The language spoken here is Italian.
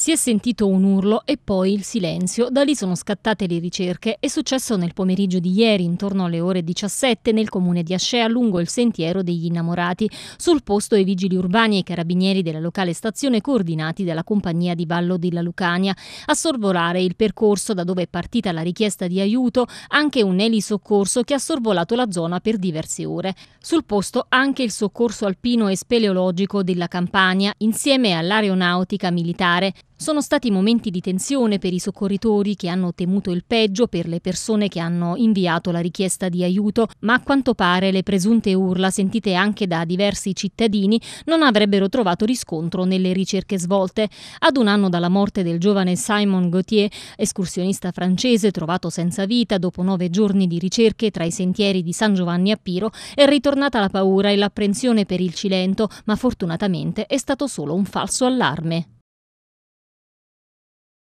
Si è sentito un urlo e poi il silenzio. Da lì sono scattate le ricerche. È successo nel pomeriggio di ieri, intorno alle ore 17, nel comune di Ascea, lungo il sentiero degli innamorati. Sul posto i vigili urbani e i carabinieri della locale stazione, coordinati dalla compagnia di ballo della Lucania. A sorvolare il percorso da dove è partita la richiesta di aiuto, anche un elisoccorso che ha sorvolato la zona per diverse ore. Sul posto anche il soccorso alpino e speleologico della Campania, insieme all'aeronautica militare. Sono stati momenti di tensione per i soccorritori che hanno temuto il peggio per le persone che hanno inviato la richiesta di aiuto, ma a quanto pare le presunte urla sentite anche da diversi cittadini non avrebbero trovato riscontro nelle ricerche svolte. Ad un anno dalla morte del giovane Simon Gauthier, escursionista francese trovato senza vita dopo nove giorni di ricerche tra i sentieri di San Giovanni a Piro, è ritornata la paura e l'apprensione per il Cilento, ma fortunatamente è stato solo un falso allarme.